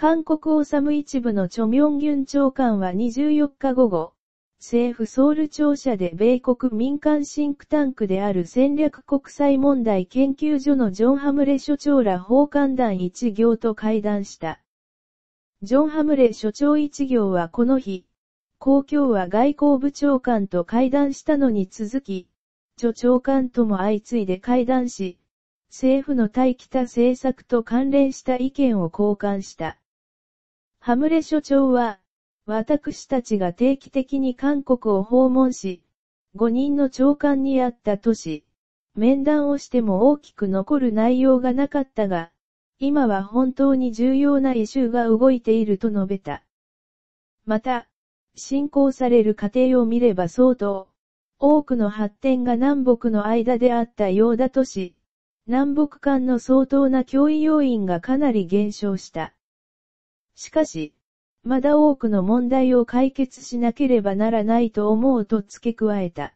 韓国王サム一部のチョミョンギュン長官は24日午後、政府ソウル庁舎で米国民間シンクタンクである戦略国際問題研究所のジョン・ハムレ所長ら訪韓団一行と会談した。ジョン・ハムレ所長一行はこの日、公共は外交部長官と会談したのに続き、著長官とも相次いで会談し、政府の対北政策と関連した意見を交換した。ハムレ所長は、私たちが定期的に韓国を訪問し、5人の長官にあった都市、面談をしても大きく残る内容がなかったが、今は本当に重要なイシューが動いていると述べた。また、進行される過程を見れば相当、多くの発展が南北の間であったようだとし、南北間の相当な脅威要因がかなり減少した。しかし、まだ多くの問題を解決しなければならないと思うと付け加えた。